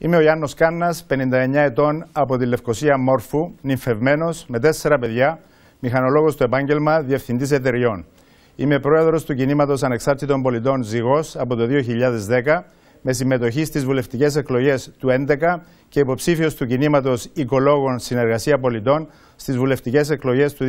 Είμαι ο Γιάννος Κάννας, 59 ετών, από τη Λευκοσία Μόρφου, νυμφευμένος, με τέσσερα παιδιά, μηχανολόγος του επάγγελμα, Διευθυντής εταιριών. Είμαι πρόεδρος του κινήματος ανεξάρτητων πολιτών Ζυγός από το 2010, με συμμετοχή στις βουλευτικές εκλογές του 2011 και υποψήφιος του κινήματος Οικολόγων Συνεργασία Πολιτών στις βουλευτικές εκλογές του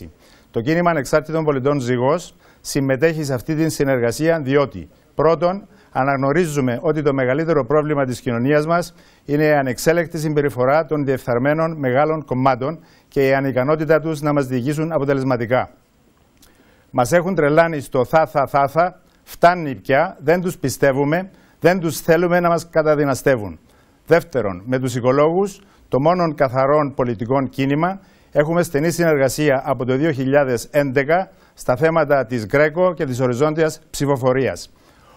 2016. Το κίνημα ανεξάρτητων πολιτών Ζυγός συμμετέχει σε αυτή τη συνεργασία διότι πρώτον αναγνωρίζουμε ότι το μεγαλύτερο πρόβλημα της κοινωνίας μας είναι η ανεξέλεκτη συμπεριφορά των διεφθαρμένων μεγάλων κομμάτων και η ανικανότητά τους να μας διηγήσουν αποτελεσματικά. Μας έχουν τρελάνει στο θα, θα, θα, θα, φτάνει πια, δεν τους πιστεύουμε, δεν τους θέλουμε να μας καταδυναστεύουν. Δεύτερον, με τους οικολόγους, το μόνο καθαρόν πολιτικό κίνημα, έχουμε στενή συνεργασία από το 2011 στα θέματα της Γκρέκο και της οριζόντιας ψηφοφορίας.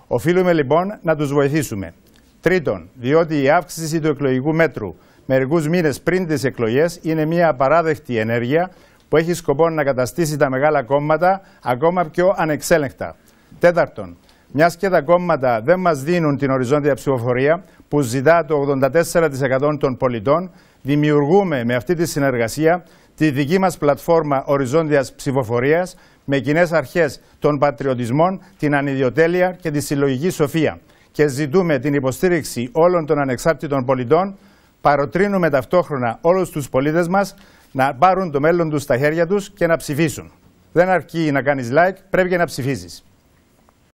Οφείλουμε λοιπόν να τους βοηθήσουμε. Τρίτον, διότι η αύξηση του εκλογικού μέτρου μερικούς μήνες πριν τις εκλογές είναι μια απαράδεκτη ενέργεια που έχει σκοπό να καταστήσει τα μεγάλα κόμματα ακόμα πιο ανεξέλεγκτα. Τέταρτον, μιας και τα κόμματα δεν μας δίνουν την οριζόντια ψηφοφορία που ζητά το 84% των πολιτών, δημιουργούμε με αυτή τη συνεργασία τη δική μας πλατφόρμα οριζόντιας ψηφοφορίας με κοινές αρχές των πατριωτισμών, την ανιδιοτέλεια και τη συλλογική σοφία. Και ζητούμε την υποστήριξη όλων των ανεξάρτητων πολιτών. Παροτρύνουμε ταυτόχρονα όλους τους πολίτες μας να πάρουν το μέλλον τους στα χέρια τους και να ψηφίσουν. Δεν αρκεί να κάνεις like, πρέπει και να ψηφίζεις.